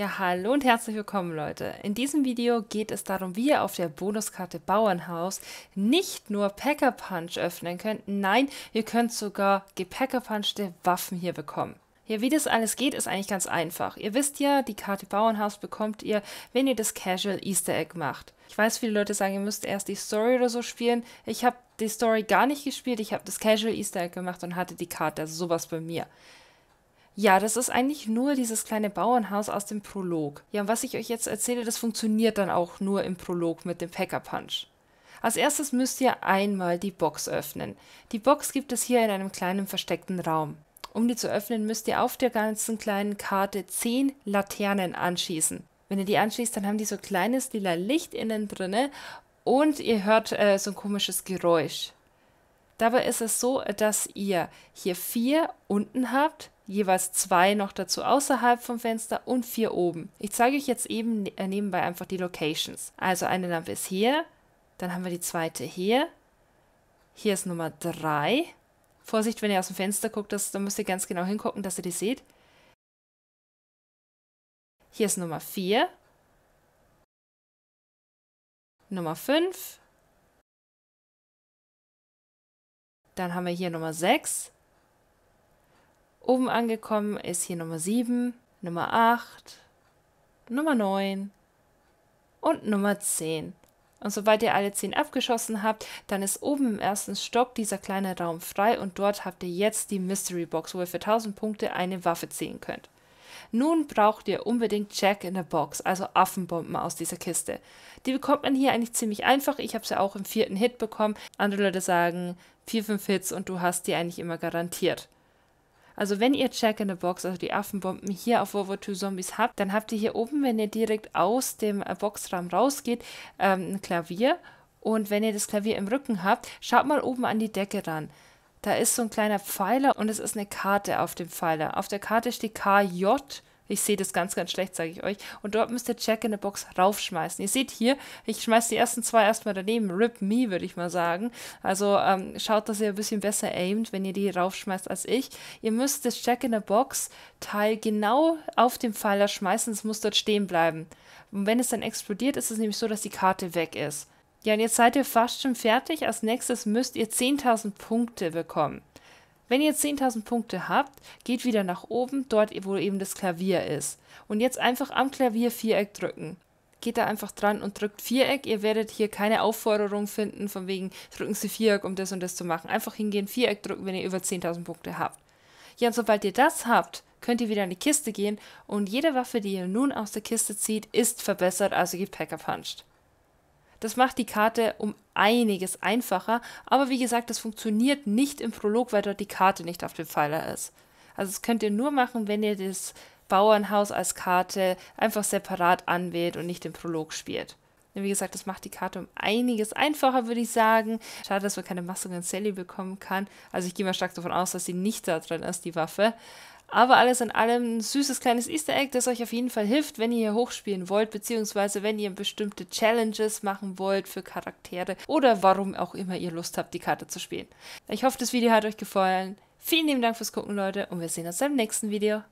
Ja, hallo und herzlich willkommen, Leute. In diesem Video geht es darum, wie ihr auf der Bonuskarte Bauernhaus nicht nur Packer Punch öffnen könnt, nein, ihr könnt sogar gepackerpunchte Waffen hier bekommen. Ja, wie das alles geht, ist eigentlich ganz einfach. Ihr wisst ja, die Karte Bauernhaus bekommt ihr, wenn ihr das Casual Easter Egg macht. Ich weiß, viele Leute sagen, ihr müsst erst die Story oder so spielen. Ich habe die Story gar nicht gespielt, ich habe das Casual Easter Egg gemacht und hatte die Karte, also sowas bei mir. Ja, das ist eigentlich nur dieses kleine Bauernhaus aus dem Prolog. Ja, und was ich euch jetzt erzähle, das funktioniert dann auch nur im Prolog mit dem Packer Punch. Als erstes müsst ihr einmal die Box öffnen. Die Box gibt es hier in einem kleinen versteckten Raum. Um die zu öffnen, müsst ihr auf der ganzen kleinen Karte 10 Laternen anschießen. Wenn ihr die anschließt, dann haben die so kleines lila Licht innen drinne und ihr hört äh, so ein komisches Geräusch. Dabei ist es so, dass ihr hier vier unten habt, jeweils zwei noch dazu außerhalb vom Fenster und vier oben. Ich zeige euch jetzt eben ne-, äh, nebenbei einfach die Locations. Also eine Lampe ist hier, dann haben wir die zweite hier, hier ist Nummer drei. Vorsicht, wenn ihr aus dem Fenster guckt, das, da müsst ihr ganz genau hingucken, dass ihr die seht. Hier ist Nummer vier, Nummer fünf, Dann haben wir hier Nummer sechs. Oben angekommen ist hier Nummer 7, Nummer 8, Nummer 9 und Nummer 10. Und sobald ihr alle 10 abgeschossen habt, dann ist oben im ersten Stock dieser kleine Raum frei und dort habt ihr jetzt die Mystery Box, wo ihr für 1000 Punkte eine Waffe ziehen könnt. Nun braucht ihr unbedingt Jack in the Box, also Affenbomben aus dieser Kiste. Die bekommt man hier eigentlich ziemlich einfach. Ich habe sie ja auch im vierten Hit bekommen. Andere Leute sagen 4, 5 Hits und du hast die eigentlich immer garantiert. Also wenn ihr Jack in the Box, also die Affenbomben hier auf World War II Zombies habt, dann habt ihr hier oben, wenn ihr direkt aus dem äh, Boxraum rausgeht, ähm, ein Klavier. Und wenn ihr das Klavier im Rücken habt, schaut mal oben an die Decke ran. Da ist so ein kleiner Pfeiler und es ist eine Karte auf dem Pfeiler. Auf der Karte steht KJ ich sehe das ganz, ganz schlecht, sage ich euch. Und dort müsst ihr Jack in the Box raufschmeißen. Ihr seht hier, ich schmeiße die ersten zwei erstmal daneben. Rip me, würde ich mal sagen. Also ähm, schaut, dass ihr ein bisschen besser aimt, wenn ihr die raufschmeißt als ich. Ihr müsst das Jack in the Box Teil genau auf den Pfeiler schmeißen. Es muss dort stehen bleiben. Und wenn es dann explodiert, ist es nämlich so, dass die Karte weg ist. Ja, und jetzt seid ihr fast schon fertig. Als nächstes müsst ihr 10.000 Punkte bekommen. Wenn ihr 10.000 Punkte habt, geht wieder nach oben, dort wo eben das Klavier ist. Und jetzt einfach am Klavier Viereck drücken. Geht da einfach dran und drückt Viereck. Ihr werdet hier keine Aufforderung finden, von wegen drücken Sie Viereck, um das und das zu machen. Einfach hingehen, Viereck drücken, wenn ihr über 10.000 Punkte habt. Ja, und sobald ihr das habt, könnt ihr wieder in die Kiste gehen und jede Waffe, die ihr nun aus der Kiste zieht, ist verbessert, also gibt Punched. Das macht die Karte um einiges einfacher, aber wie gesagt, das funktioniert nicht im Prolog, weil dort die Karte nicht auf dem Pfeiler ist. Also das könnt ihr nur machen, wenn ihr das Bauernhaus als Karte einfach separat anwählt und nicht im Prolog spielt. Wie gesagt, das macht die Karte um einiges einfacher, würde ich sagen. Schade, dass man keine Maske und Sally bekommen kann. Also ich gehe mal stark davon aus, dass sie nicht da drin ist, die Waffe. Aber alles in allem ein süßes kleines Easter Egg, das euch auf jeden Fall hilft, wenn ihr hier hochspielen wollt, beziehungsweise wenn ihr bestimmte Challenges machen wollt für Charaktere oder warum auch immer ihr Lust habt, die Karte zu spielen. Ich hoffe, das Video hat euch gefallen. Vielen lieben Dank fürs Gucken, Leute, und wir sehen uns beim nächsten Video.